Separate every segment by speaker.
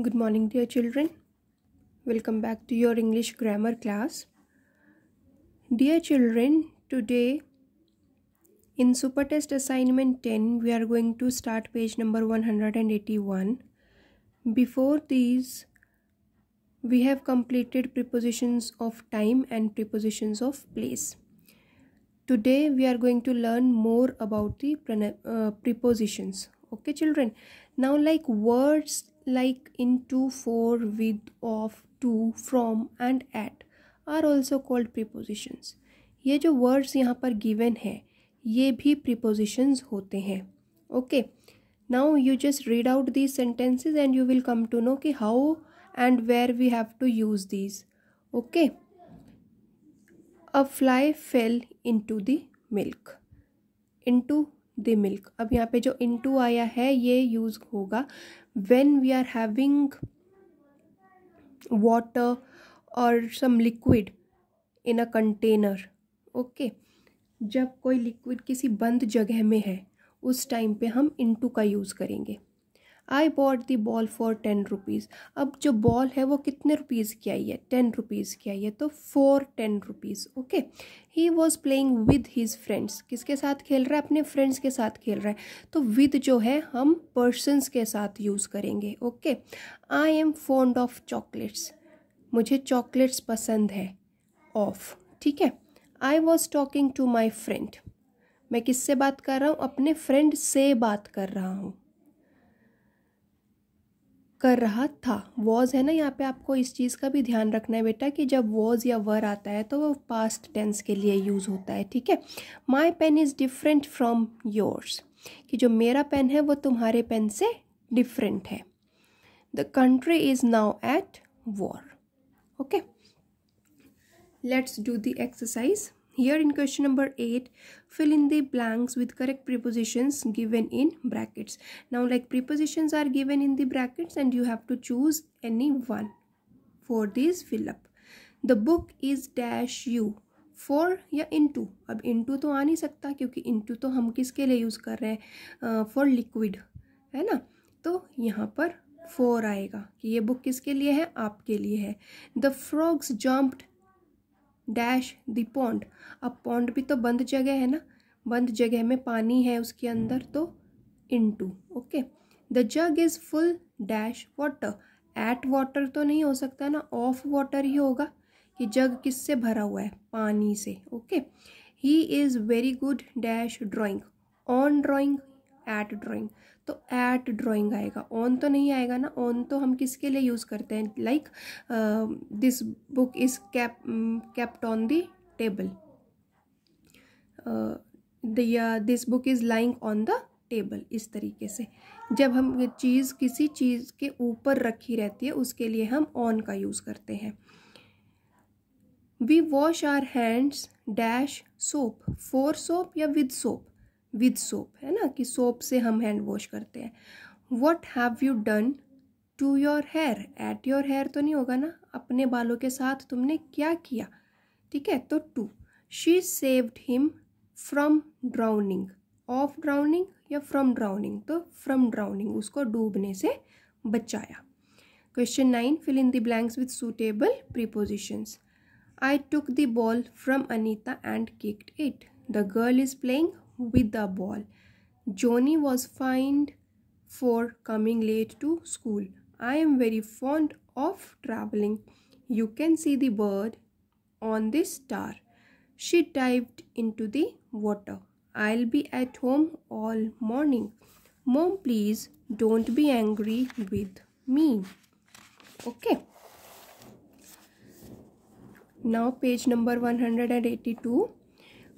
Speaker 1: Good morning dear children. Welcome back to your English grammar class. Dear children, today in super test assignment 10 we are going to start page number 181. Before these we have completed prepositions of time and prepositions of place. Today we are going to learn more about the uh, prepositions. Okay children. Now like words like into for with of to from and at are also called prepositions ये जो words यहाँ पर given है ये भी prepositions होते हैं okay now you just read out these sentences and you will come to know कि how and where we have to use these okay a fly fell into the milk into the milk अब यहाँ पे जो into आया है ये use होगा when we are having water और some liquid in a container okay जब कोई लिक्विड किसी बंद जगह में है उस टाइम पे हम इनटू का यूज़ करेंगे I bought the ball for ten rupees अब जो बॉल है वो कितने रुपीज़ की आई है टेन रुपीज़ की आई है तो for ten rupees okay he was playing with his friends किसके साथ खेल रहा है अपने फ्रेंड्स के साथ खेल रहा है तो विद जो है हम पर्सनस के साथ यूज़ करेंगे okay I am fond of chocolates मुझे चॉकलेट्स पसंद है ऑफ ठीक है I was talking to my friend मैं किससे बात कर रहा हूँ अपने फ्रेंड से बात कर रहा हूँ कर रहा था वॉज है ना यहाँ पे आपको इस चीज़ का भी ध्यान रखना है बेटा कि जब वॉज या वर आता है तो वो पास्ट टेंस के लिए यूज़ होता है ठीक है my pen is different from yours कि जो मेरा पेन है वो तुम्हारे पेन से डिफरेंट है the country is now at war okay let's do the exercise Here in question number 8, fill in the blanks with correct prepositions given in brackets. Now like prepositions are given in the brackets and you have to choose any one for this fill up. The book is dash you. For या into अब into तो आ नहीं सकता क्योंकि into तो हम किसके लिए यूज़ कर रहे हैं फॉर uh, लिक्विड है ना तो यहाँ पर फोर आएगा कि ये बुक किसके लिए है आपके लिए है the frogs jumped dash the pond अब पौंड भी तो बंद जगह है ना बंद जगह में पानी है उसके अंदर तो into okay the jug is full dash water at water तो नहीं हो सकता ना ऑफ वाटर ही होगा कि जग किससे भरा हुआ है पानी से okay he is very good dash drawing on drawing at drawing तो ऐट ड्राइंग आएगा ऑन तो नहीं आएगा ना ऑन तो हम किसके लिए यूज़ करते हैं like this book is cap kept on the table this book is lying on the table इस तरीके से जब हम चीज़ किसी चीज़ के ऊपर रखी रहती है उसके लिए हम ऑन का यूज़ करते हैं we wash our hands dash soap for soap या विद सोप विद सोप है ना कि सोप से हम हैंड वॉश करते हैं what have you done to your hair at your hair तो नहीं होगा ना अपने बालों के साथ तुमने क्या किया ठीक है तो two she saved him from drowning of drowning या फ्रॉम ड्राउनिंग तो फ्रॉम ड्राउनिंग उसको डूबने से बचाया question nine fill in the blanks with suitable prepositions I took the ball from Anita and kicked it the girl is playing with the ball. Johnny was fined for coming late to school. I am very fond of traveling. You can see the bird on this star. She dived into the water. I'll be at home all morning. Mom, please don't be angry with me. Okay. Now page number 182.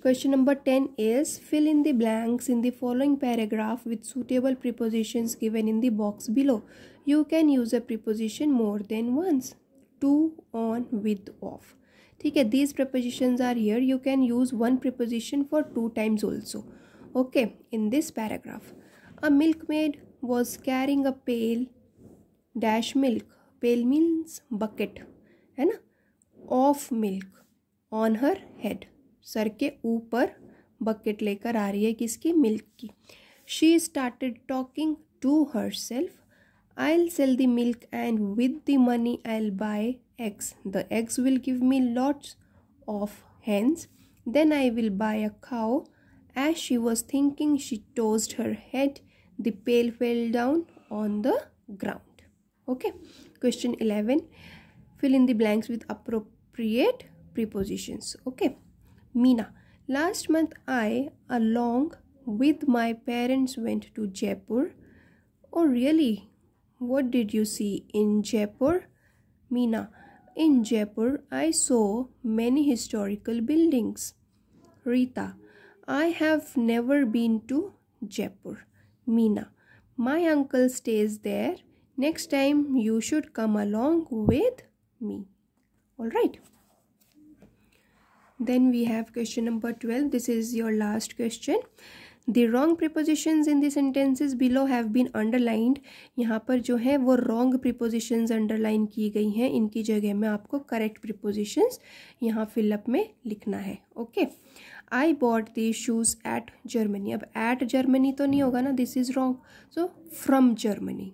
Speaker 1: Question number 10 is fill in the blanks in the following paragraph with suitable prepositions given in the box below. You can use a preposition more than once. To, on, with, off. Okay, these prepositions are here. You can use one preposition for two times also. Okay, in this paragraph. A milkmaid was carrying a pail dash milk. Pail means bucket. And off milk on her head. सर के ऊपर bucket लेकर आ रही है किसकी milk की she started talking to herself I'll sell the milk and with the money I'll buy eggs the eggs will give me lots of hens then I will buy a cow as she was thinking she tossed her head the pail fell down on the ground okay question eleven fill in the blanks with appropriate prepositions okay Meena. Last month, I, along with my parents, went to Jaipur. Oh, really? What did you see in Jaipur? Meena. In Jaipur, I saw many historical buildings. Rita. I have never been to Jaipur. Meena. My uncle stays there. Next time, you should come along with me. All right. then we have question number 12 this is your last question the wrong prepositions in the sentences below have been underlined यहाँ पर जो है वो wrong prepositions underline की गई हैं इनकी जगह में आपको correct prepositions यहाँ फिलअप में लिखना है okay I bought these shoes at Germany अब at Germany तो नहीं होगा ना this is wrong so from Germany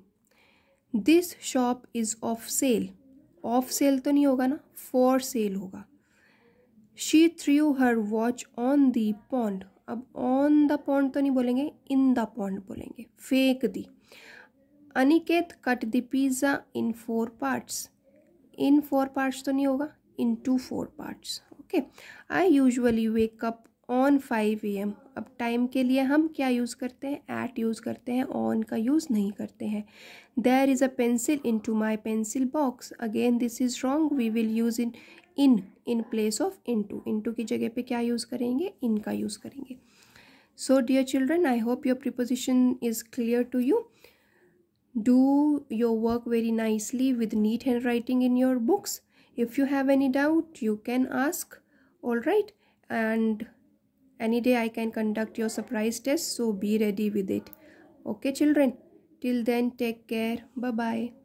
Speaker 1: this shop is of sale of sale तो नहीं होगा ना for sale होगा she threw her watch on the pond अब ऑन द पॉन्ड तो नहीं बोलेंगे इन द पॉन्ड बोलेंगे फेंक दी Aniket cut the pizza in four parts in four parts तो नहीं होगा into four parts okay I usually wake up on five A M अब टाइम के लिए हम क्या यूज़ करते हैं एट यूज़ करते हैं ऑन का यूज़ नहीं करते हैं there is a pencil into my pencil box again this is wrong we will use in in in place of into into की जगह पे क्या यूज़ करेंगे इन का यूज़ करेंगे so dear children I hope your preposition is clear to you do your work very nicely with neat handwriting in your books if you have any doubt you can ask all right and any day i can conduct your surprise test so be ready with it okay children till then take care bye bye